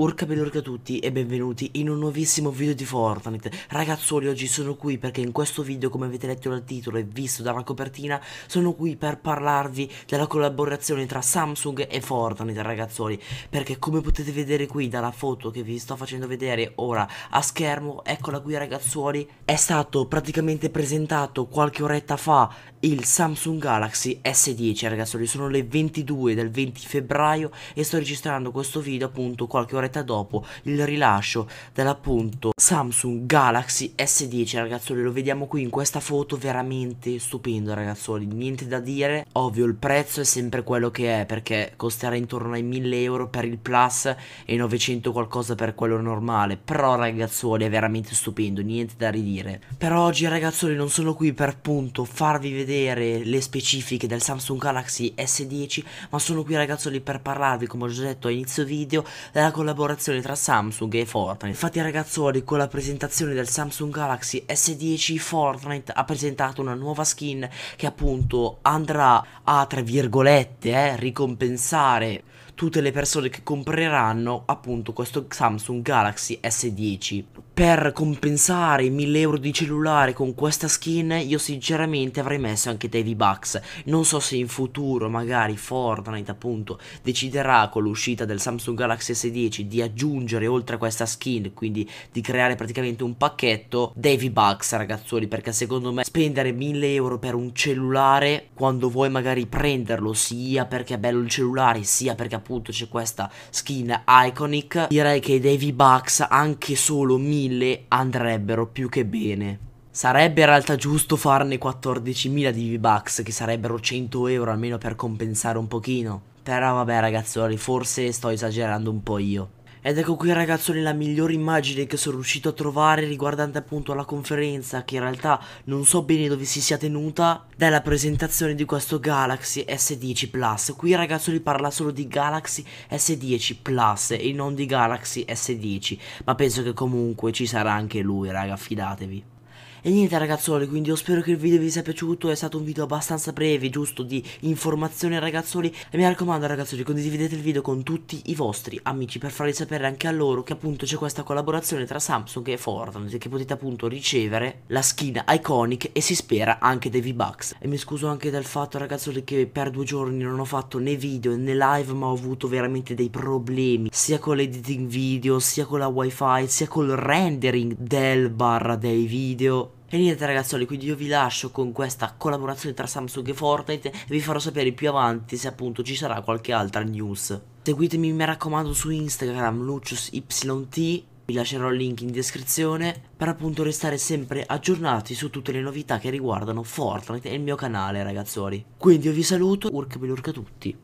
Urca belurca a tutti e benvenuti in un nuovissimo video di Fortnite Ragazzuoli oggi sono qui perché in questo video come avete letto dal titolo e visto dalla copertina Sono qui per parlarvi della collaborazione tra Samsung e Fortnite ragazzuoli Perché come potete vedere qui dalla foto che vi sto facendo vedere ora a schermo Eccola qui ragazzuoli È stato praticamente presentato qualche oretta fa il Samsung Galaxy S10 ragazzuoli Sono le 22 del 20 febbraio e sto registrando questo video appunto qualche oretta retta dopo il rilascio dell'appunto Samsung Galaxy S10 ragazzuoli lo vediamo qui in questa foto veramente stupendo ragazzuoli niente da dire ovvio il prezzo è sempre quello che è perché costerà intorno ai 1000 euro per il plus e 900 qualcosa per quello normale però ragazzuoli è veramente stupendo niente da ridire per oggi ragazzuoli non sono qui per appunto farvi vedere le specifiche del Samsung Galaxy S10 ma sono qui ragazzuoli per parlarvi come ho già detto a inizio video della collaborazione collaborazione tra Samsung e Fortnite. Infatti ragazzuoli, con la presentazione del Samsung Galaxy S10 Fortnite ha presentato una nuova skin che appunto andrà a tra virgolette eh, ricompensare tutte le persone che compreranno appunto questo Samsung Galaxy S10 per compensare i 1000 euro di cellulare con questa skin io sinceramente avrei messo anche Davy Bucks non so se in futuro magari Fortnite appunto deciderà con l'uscita del Samsung Galaxy S10 di aggiungere oltre a questa skin quindi di creare praticamente un pacchetto Davy Bucks ragazzuoli. perché secondo me spendere 1000 euro per un cellulare quando vuoi magari prenderlo sia perché è bello il cellulare sia perché appunto c'è questa skin iconic direi che Davy Bucks anche solo 1000 1000 andrebbero più che bene. Sarebbe in realtà giusto farne 14.000 di V-Bucks, che sarebbero 100 euro almeno per compensare un pochino. Però vabbè ragazzuoli, forse sto esagerando un po' io. Ed ecco qui ragazzoni la migliore immagine che sono riuscito a trovare riguardante appunto la conferenza che in realtà non so bene dove si sia tenuta della presentazione di questo Galaxy S10 Plus. Qui ragazzoni parla solo di Galaxy S10 Plus e non di Galaxy S10 ma penso che comunque ci sarà anche lui raga fidatevi. E niente ragazzoli, quindi io spero che il video vi sia piaciuto, è stato un video abbastanza breve, giusto, di informazione ragazzoli. E mi raccomando ragazzoli, condividete il video con tutti i vostri amici per farli sapere anche a loro che appunto c'è questa collaborazione tra Samsung e Fortnite, che potete appunto ricevere la skin Iconic e si spera anche dei V-Bucks. E mi scuso anche del fatto ragazzoli che per due giorni non ho fatto né video né live, ma ho avuto veramente dei problemi, sia con l'editing video, sia con la wifi, sia col rendering del barra dei video e niente ragazzoli, quindi io vi lascio con questa collaborazione tra Samsung e Fortnite e vi farò sapere più avanti se appunto ci sarà qualche altra news. Seguitemi mi raccomando su Instagram luciusyt, vi lascerò il link in descrizione per appunto restare sempre aggiornati su tutte le novità che riguardano Fortnite e il mio canale raggazzoli. Quindi io vi saluto, urca belurca tutti.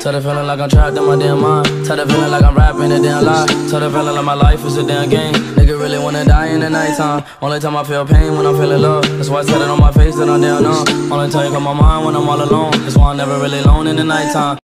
Tell the feeling like I'm trapped in my damn mind. Tell the feeling like I'm rapping a damn lie. Tell the feeling like my life is a damn game. Nigga really wanna die in the nighttime. Only time I feel pain when I'm feeling love. That's why I said it on my face that I'm down numb. Only time you come my mind when I'm all alone. That's why I'm never really alone in the nighttime.